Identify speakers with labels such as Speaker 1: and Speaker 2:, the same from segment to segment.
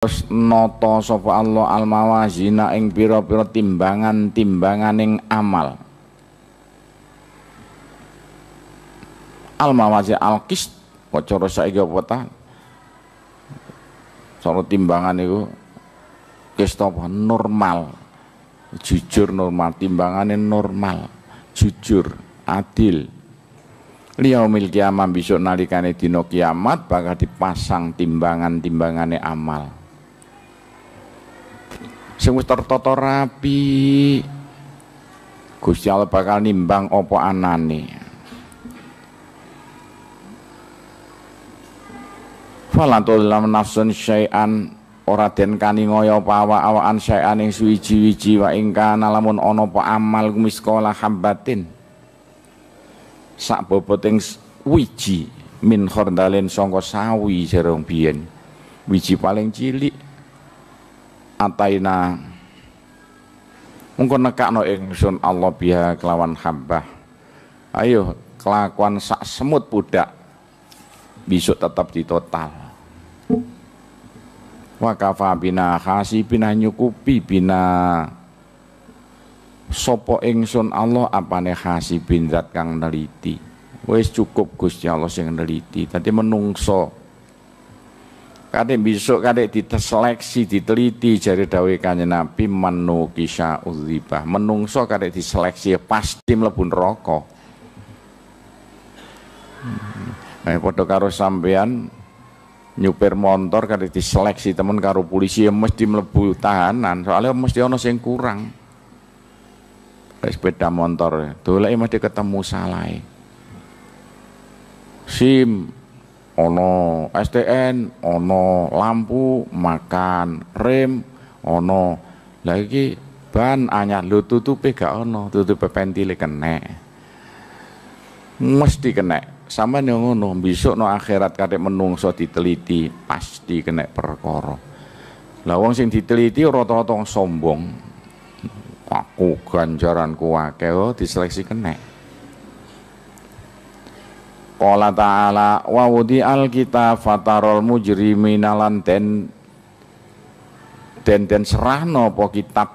Speaker 1: Terus Noto sapa Allah wajina ing pira-pira timbangan-timbanganing timbangan amal. Alma alqist kok cara saiki apa ta? Soro timbangan iku kist normal. Jujur normal, timbangane normal, jujur, adil. mil kiamat besok nalikane dino kiamat bakal dipasang timbangan-timbangane amal sing wis tertata rapi. Gusti Allah bakal nimbang opo anane. Falanto dalam nafsun syai'an ora den ngoyo pawa awak-awakan syai'an ing suwiji-wiji wa ingka kana lamun ana apa amal kumiskola hambatin sak boboting wiji min khordalin songko sawi jerong biyen wiji paling cilik ataina mungko nekakno ingsun Allah biha kelawan hamba. ayo kelakuan sak semut budak besok tetap di total wakafa bina khasi bina nyukupi bina sopo ingsun Allah apane khasi bin zat kang neliti wis cukup Gusti Allah sing neliti tadi menungso Kate besok kate diseleksi, diteliti jari dawe kanya Nabi menukisya uzibah Menungso kate diseleksi ya pasti mlebu rokok. Hmm. Nah padha karo sampean nyupir motor kate diseleksi temen karo polisi yang mesti melebu tahanan, soalnya mesti ana sing kurang. Kayak sepeda motor, doleke mesti ketemu salai Sim, ono STN ono lampu makan rem ono lagi ban anyar lu tutupi gak ono tutup pentile kena mesti kena sama yang ono besok no akhirat kade menungso diteliti pasti kena perkoro lah wong sing diteliti rata rotong sombong aku ganjaranku akeh oh, diseleksi kena Qala ta'ala wa wudi al kita fatarol mujrimina lan den den den serahno po kitab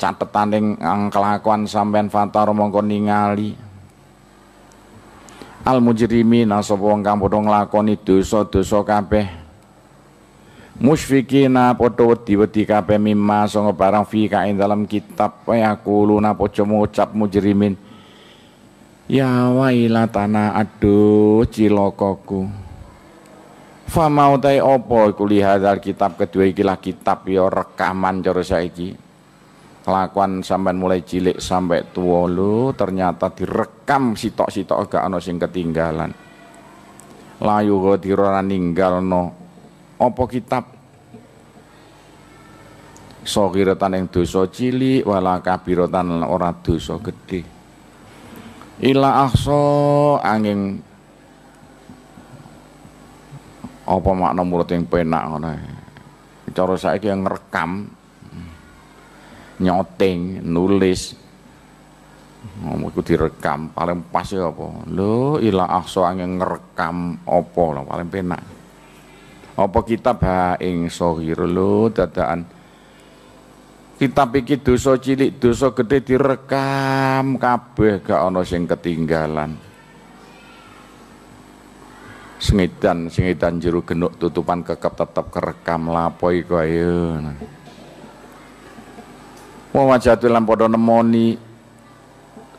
Speaker 1: catetan ang kelakuan sampean fatar mongko ningali al mujrimina sapa wong kang padha nglakoni dosa-dosa kabeh na padha wedi-wedi kabeh mimma sanga barang fi kae dalam kitab wa yaquluna padha ngucap mujrimin Ya tanah aduh cilokoku. Fa mau tai apa iku kitab kedua iki lah kitab ya rekaman cara saiki. Kelakuan sampean mulai cilik sampai tua lu ternyata direkam sitok-sitok gak ana sing ketinggalan. Layu go gadirana no opo kitab Sogiratan yang dosa cilik wala kabiratan ora dosa gede ila akso angin apa makna murid yang penak ngono cara saiki yang ngerekam nyoting nulis ngomong itu direkam paling pas ya apa lo ila akso angin ngerekam apa lo paling penak apa kita ha sohir lo dadaan kitab iki dosa cilik dosa gede direkam kabeh gak ono sing ketinggalan sengitan sengitan jeruk genuk tutupan kekep tetap kerekam lapoi kaya Mau wajah lan podo nemoni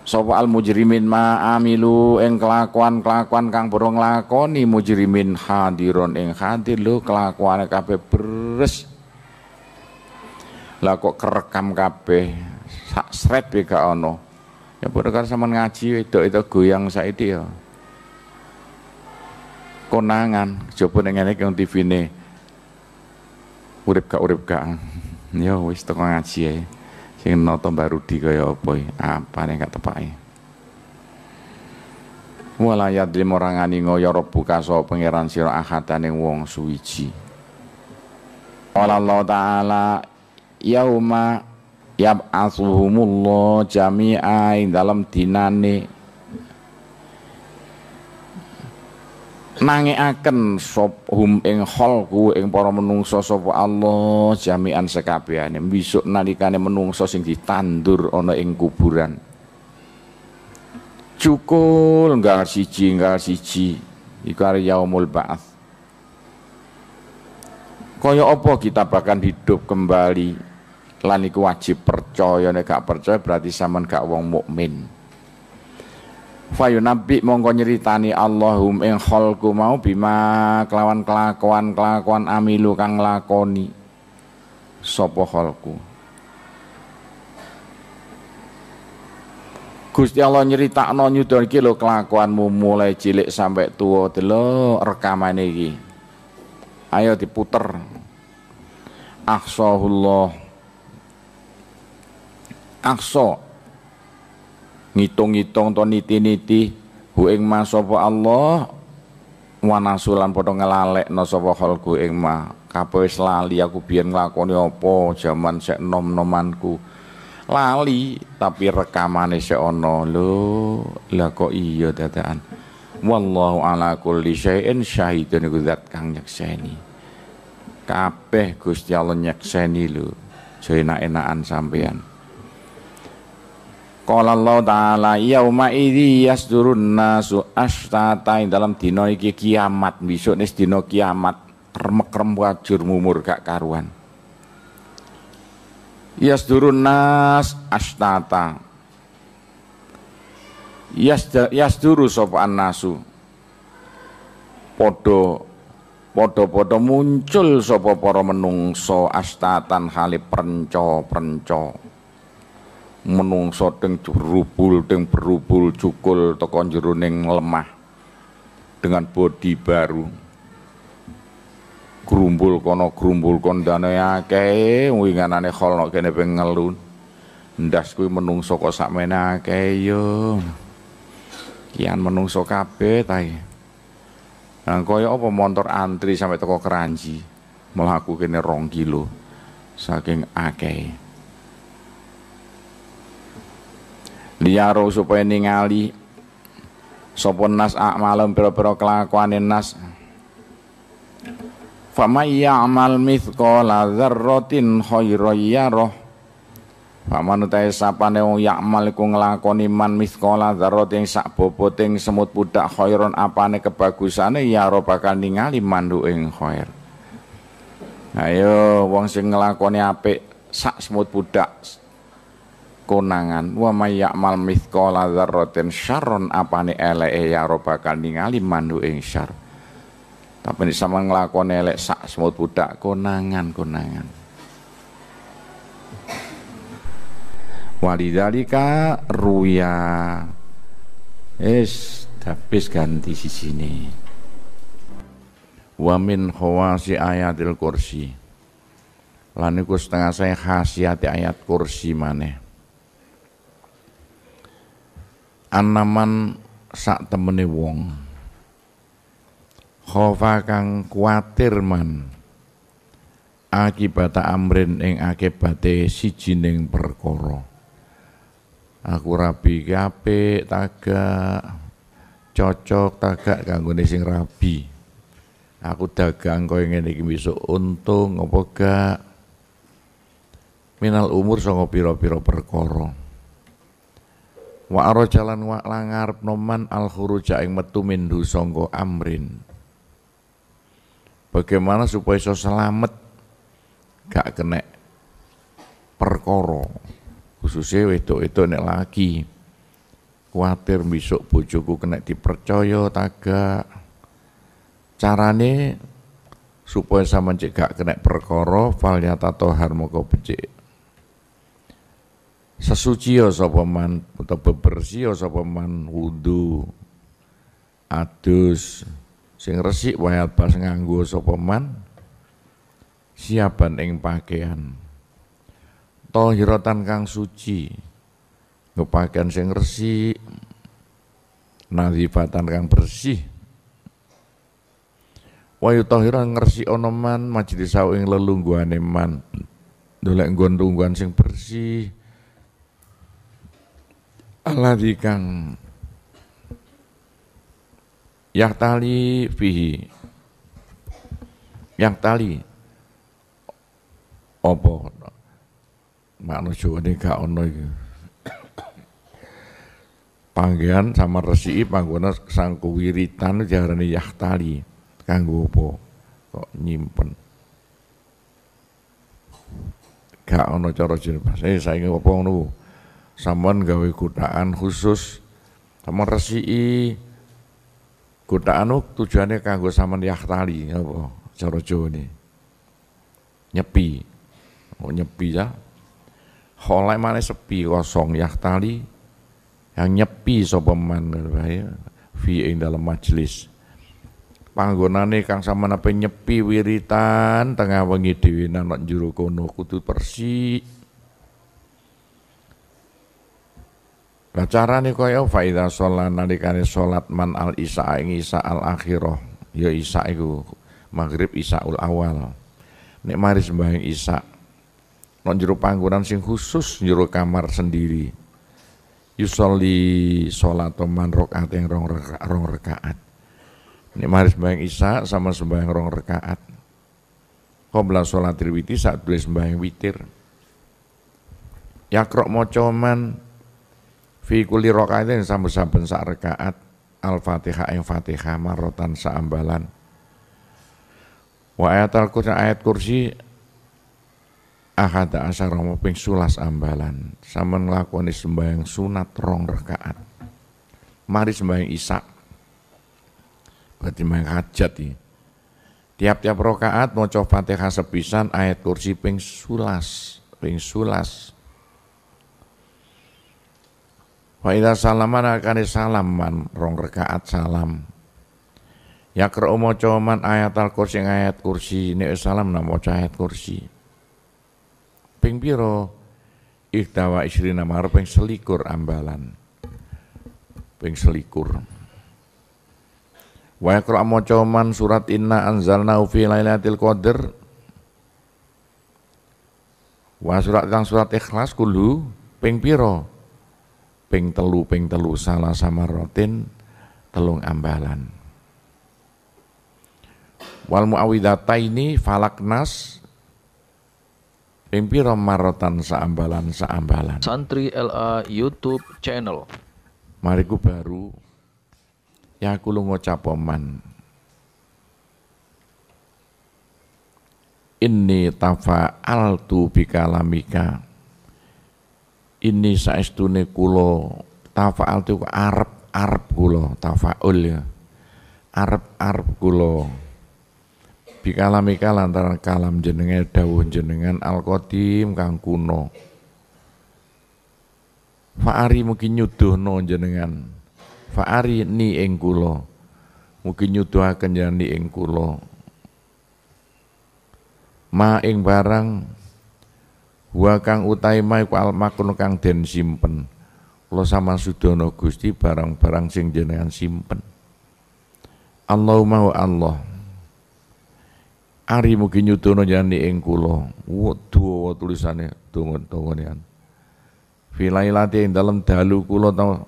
Speaker 1: sapa al mujrimin ma amilu ing kelakuan-kelakuan kang burung lakoni mujrimin hadiron ing hadir lho kelakuane kabeh beres lah kok kerekam kape, sak sret ya gak ono ya padha sama sama ngaji itu itu goyang saya ya konangan coba dengan ngene kang tv ini urip gak urip gak ya wis toko ngaji ya sing baru di kaya apa e? apa yang gak Walayat e? wala orang ora ngoyor ngoyo pengiran pengiran siro neng yang wong suwiji Allah taala yauma yab'atsuhumullah jami'a dalam dalem dinane nangiaken sop hum ing khalku ing para menungso sapa Allah jami'an sekabehane besok nalikane menungso sing ditandur ana ing kuburan cukul nggal siji nggal siji iku yaumul ba'ats kaya apa kita bahkan hidup kembali lan iku wajib percaya nek gak percaya berarti sampean gak wong mukmin Fayu nabi mongko nyeritani Allahum ing kholku mau bima kelawan kelakuan kelakuan amilu kang lakoni sapa kholku Gusti Allah nyeritakno nyudur iki lho kelakuanmu mulai cilik sampai tua delok rekamane iki ayo diputer aksahullah aksa ngitung-ngitung to niti-niti hu ing ma Allah wanasulan padha no sapa khalku ing ma kabeh wis lali aku biyen nglakoni apa jaman sek nom-nomanku lali tapi rekamane sik ana lho lah kok iya dadakan wallahu ala kulli syai'in syahidun iku zat kang nyekseni kabeh Gusti Allah nyekseni lho aja enak-enakan sampean Qala Allah taala yauma idzi yasdurun nasu ing dalam dina iki kiamat besok nis dina kiamat remek-rem wajur mumur gak karuan Yasdurun nas ashtata Yasduru sapa nasu Podo. Podo-podo muncul sapa para menungso astatan hale prenca-prenca. Menungso teng jurubul teng berubul cukul teko jero lemah dengan bodi baru. Grumbul kono grumbul kondane akeh winganane kholno kene pengelun. Ndas kuwi menungso kok sakmene akeh yo. Kian menungso kabeh ta. Nah, kaya apa motor antri sampai toko keranji melaku kene rong kilo saking akeh. Liyaro supaya ningali sapa nas ak malam pira-pira kelakuane nas Famay amal mithqala dzarratin khairan yarah Paman utai sapane wong yakmal maliku ngelakoni man miskola darot yang sak boboting semut pudak khairon apane kebagusane ya ora bakal ningali mandu ing khair. Ayo wong sing ngelakoni ape sak semut pudak konangan wa may yakmal mithqala dzarratin syarron apane eleke ya ora bakal ningali mandu ing syar. Tapi nek sampean nglakoni elek sak semut pudak konangan konangan walidalika ruya es habis ganti di sini wa min khawasi ayatil kursi Laniku setengah saya khasiati ayat kursi maneh anaman sak temene wong khofa kang kuatir man akibata amrin ing akibate sijining perkara aku rabi ki taga cocok tagak ganggu nising rabi aku dagang kau ingin iki besok untung ngopo gak minal umur songo piro-piro perkoro. wa jalan wa langar noman al khuruja ing metu mindu songo amrin bagaimana supaya sos selamat gak kena perkoro? khususnya wedok itu nek laki khawatir besok bojoku kena dipercaya tagak carane supaya sama cegak kena perkoro fal tato harmoko moko becik sesucio ya sapa sopaman atau bebersih ya sopaman wudu adus sing resik wayat pas nganggu sopaman siapan ing pakaian tohiratan kang suci ngepakan sing resi nadhifatan kang bersih wa yutahiran ngersi onoman, man majelis ing lelungguan eman dolek nggon lungguhan sing bersih alladzi kang yahtali fihi yahtali manusia ini gak ono iku. Panggian sama resi panggone sangku wiritan jarani yahtali. Kanggo apa? Kok nyimpen. Gak ono cara jelas. saya eh, saiki apa ngono? Sampeyan gawe kutaan khusus sama resi kutaan tujuannya kanggo sampean yahtali apa cara nih Nyepi. Oh nyepi ya, Holai mana sepi kosong ya tali yang nyepi sopeman bahaya fi ing dalam majelis panggonane kang sama nape nyepi wiritan tengah wangi dewi nang juru kono persi persi Lah nih kaya faida idza sholat nalikane sholat man al isa ing isa al akhiroh ya isa itu maghrib isa ul awal nek mari sembahyang isa Nang juru panggungan sing khusus juru kamar sendiri. sholat salat man rokaat yang rong reka, rong rekaat. Ini maris sembahyang Isya sama sembahyang rong rekaat. Qabla sholat witi saat belis sembahyang witir. Yakrok mocoman fi rokaat yang sama saben sak rekaat Al-Fatihah yang Fatihah marotan saambalan. Wa ayat al-Qur'an ayat kursi ahada asyarah moping sulas ambalan sama ngelakoni sembahyang sunat rong rekaat mari sembahyang isak berarti main hajat ya tiap-tiap rokaat mau coba fatihah sepisan ayat kursi ping sulas ping sulas wa idza salaman akane salaman rong rekaat salam ya mo maca man ayat al kursi ayat kursi nek salam namo ayat kursi ping piro iktawa isrina mahar ping selikur ambalan ping selikur wa yaqra maca surat inna anzalna fi lailatul qadar wa surat kang surat ikhlas kulu ping piro ping telu ping telu salah sama rotin telung ambalan wal ini falaknas Impiro marotan saambalan saambalan. Santri LA YouTube channel. Mariku baru ya aku lungo oman. Ini tafa altu bikalamika. Ini saestune kulo tafa altu arep arep kulo tafaul ya. Arep arep kulo bikalamika lantaran kalam jenengan dawuh jenengan al-qadim kang kuno. Fa'ari mungkin no jenengan. Fa'ari ni ing kula. Mungkin nyuduhaken jenengan ni ing Ma ing barang wa kang utai ma iku makun kang den simpen. lo sama sudono Gusti barang-barang sing jenengan simpen. Allahumma wa Allah. Ari mugi yutono jani ing kulo. Waduh tulisane tungon dongonean Filailati ing dalam dalu kulo tau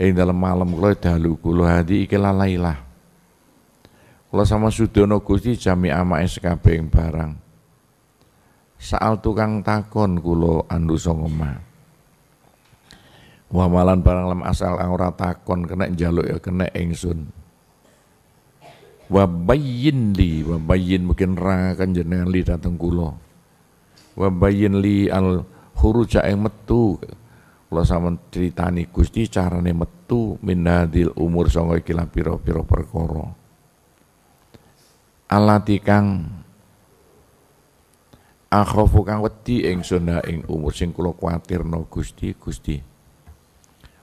Speaker 1: ing dalam malam kulo dalu kulo hadi iki lalailah. Kulo sama sudono Gusti jami ama sekabeh barang. Saal tukang takon kulo andu sangoma. Wamalan barang lam asal ora takon kena jaluk ya kena ingsun wabayyin li wabayyin mungkin rangakan jenengan li dateng Wah wabayyin li al huruja ing metu kula saman ceritani Gusti carane metu minadil umur sanga iki piro-piro perkoro. alati kang akhofu kang wedi ingsun ing umur sing kula no Gusti Gusti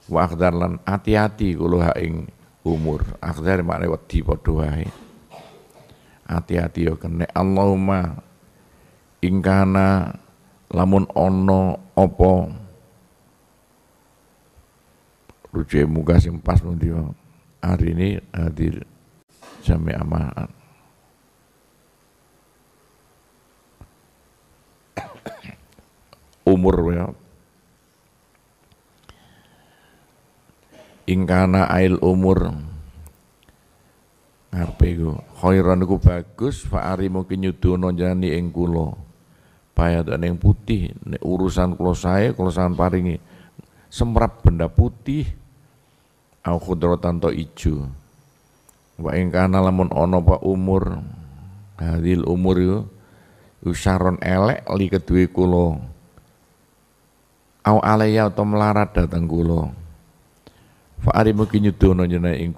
Speaker 1: Wah akhdar lan ati-ati kula ing umur akhirnya makne wedi padha wae ati-ati yo ya kene Allahumma ingkana lamun ono opo rujuk muka sing pas nanti hari ini hadir jami amaan umur ya ingkana ail umur ngarepe iku khairan bagus faari mungkin nyudono jani ing kula payadan yang putih nek urusan kula sae kula sampean paringi semrap benda putih au khudratan to ijo wa ingkana lamun ana pa umur hadil umur yo usaron elek li kedue kula au alaya atau melarat datang kula Fa ari mungkin nyudono jenengan ing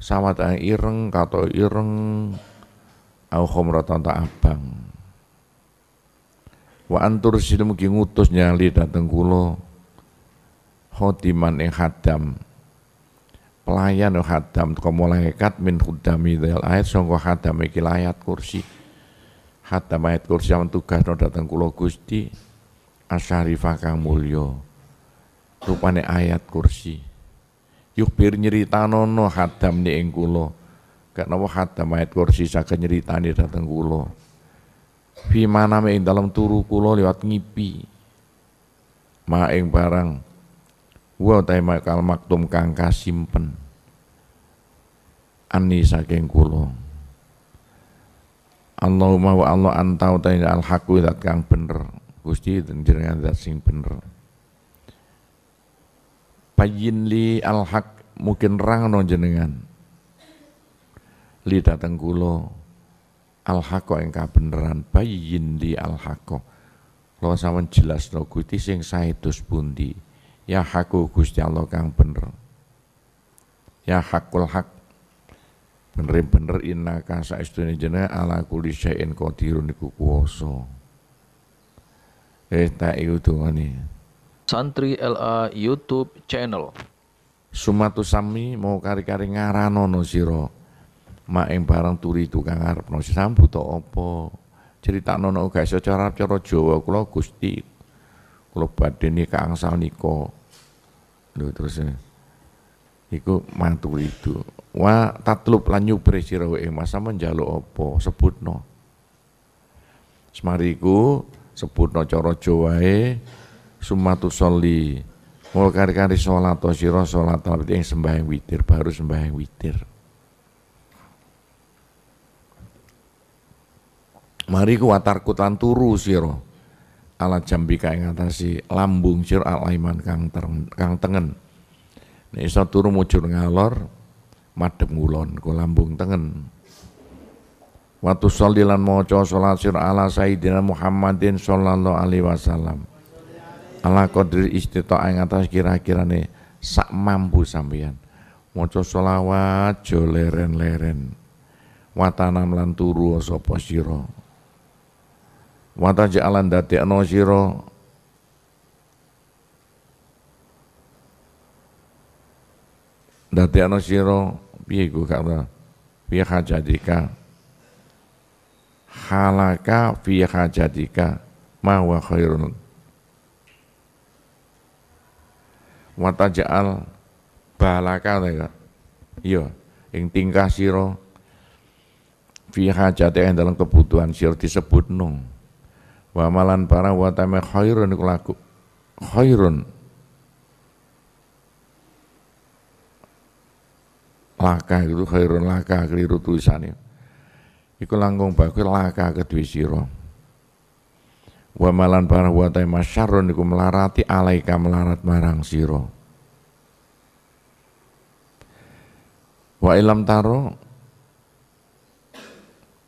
Speaker 1: sama tak ireng kato ireng au khomratan ta abang. Wa antur sil mugi ngutus nyali dateng kulo khotiman ing hadam pelayan oh hadam teko malaikat min khudami dzal ayat sangka hadam iki layat kursi hadam ayat kursi yang tugas no datang kulo gusti asyarifah kang mulya rupane ayat kursi yukbir nyritanono hadam ni ing kula karena wa hadam ayat kursi saged nyeritani datang kula fi me ing dalam turu kulo lewat ngipi ma ing barang wa ta kal maktum kang kasimpen ani saking kula Allahumma wa Allah antau ta al haqu kang bener Gusti dan jenengan zat sing bener Payinli al-haq mungkin rangno jenengan. Li dateng kulo al-haqo engka beneran Payinli al-haqo. Lo sampean jelas Gusti sing sae dos pundi. Ya haku Gusti Allah kang bener. Ya hakul hak bener-bener innaka istuni jenengan ala kuli syain qadirun iku kuwasa. Eh tak iku dongane. Santri LA YouTube channel. Sumatu sami mau kari-kari ngaranono sira. ma ing barang turi tukang arepno sambut apa? Critaknono uga guys cara cara Jawa kula Gusti. Kula badhe nikah angsal nika. Lho terus eh, iku matur itu. Wa tatlub lan nyupre sira ing masa menjaluk apa? Sebutno. Semariku coro cara e sumatu soli mul kari kari sholat siro sholat alat yang sembahyang witir baru sembahyang witir mari ku watarkut turu siro ala jambi kaya ngatasi lambung ala alaiman kang ter kang tengen ini iso turu mujur ngalor madem ngulon ku lambung tengen Watu sholilan moco sholat sir ala Sayyidina Muhammadin sallallahu alaihi wasallam ala kodri istita'a yang atas kira kira nih sak mampu sampeyan moco solawat jo leren-leren watanam lan turu sapa sira wata ano siro dati ano siro piye gue kata piye hajadika halaka biya hajadika mawa khairun ja'al balaka ta Iya, ing tingkah siro fi hajate ing dalam kebutuhan siro disebut nung. Wa malan para wata me khairun iku laku. Khairun. Laka itu khairun laka keliru tulisannya. Iku langkung bagus laka kedua sirong wa malan barang wa ta masyarun iku melarati alaika melarat marang siro. wa ilam taro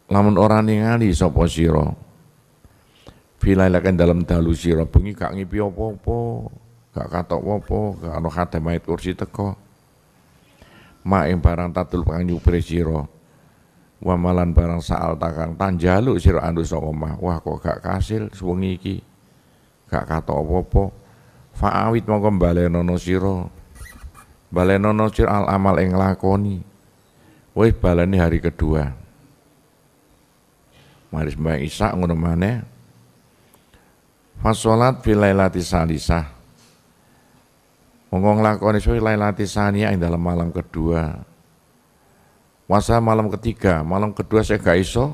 Speaker 1: lamun orang ningali siro sira filailakan dalam dalu siro bengi gak ngipi apa-apa gak katok apa gak ana khatamait kursi teko maing barang tatul pangyu siro wamalan barang saal takang tanjalu sira andu sokoma wah kok gak kasil suwengi iki gak kata apa-apa faawit mongko balenono sira balenono sira al amal ing lakoni wis baleni hari kedua maris mbak Isa ngono mana fasolat filai lailati salisah ngomong nglakoni itu lailati sania yang dalam malam kedua puasa malam ketiga, malam kedua saya gak iso,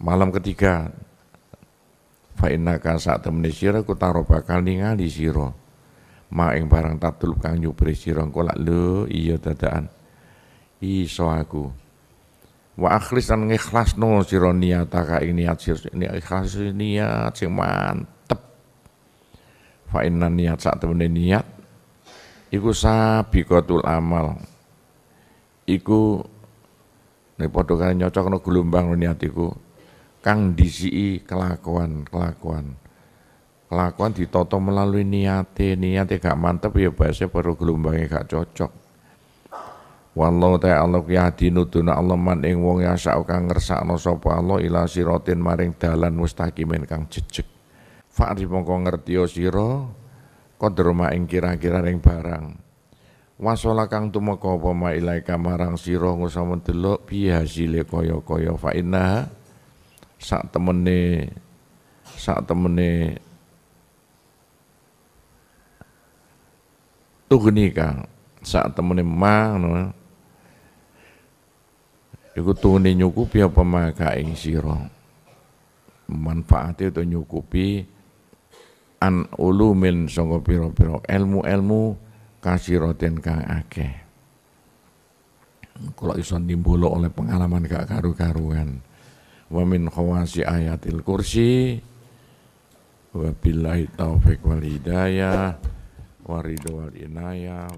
Speaker 1: malam ketiga kan saat temen siro, ku taro bakal ningali siro ma'ing barang tatul kang nyubri siro, engko lak lu, iya dadaan iso aku wa akhlis no siro niat niataka ing niat siro, ini ikhlas niat sing mantep fa niat saat temen niat iku kotul amal iku Nek padha karo nyocokno gelombang niatiku, Kang disiki kelakuan-kelakuan. Kelakuan ditoto melalui niate, niate gak mantep ya bahasa perlu gelombangnya gak cocok. Wallahu ta'ala yahdi nuduna Allah man ing wong yasa kang ngersakno sapa Allah ila sirotin maring dalan mustaqimin kang jejeg. Fa'ri mongko ngertiyo sira kodro ing kira-kira ring barang wasola kang tumeka apa ma ilaika marang sira ngusama delok piye hasile kaya-kaya fa inna sak temene sak temene tugni kang sak temene ma ngono iku tugni nyukupi apa maka ing siro manfaate itu nyukupi an ulumin songo pira-pira ilmu-ilmu kasih roti kang akeh kalau iso nimbolo oleh pengalaman gak karu-karuan wamin min khawasi ayatil kursi wa billahi taufik wal hidayah wa ridho wal inayah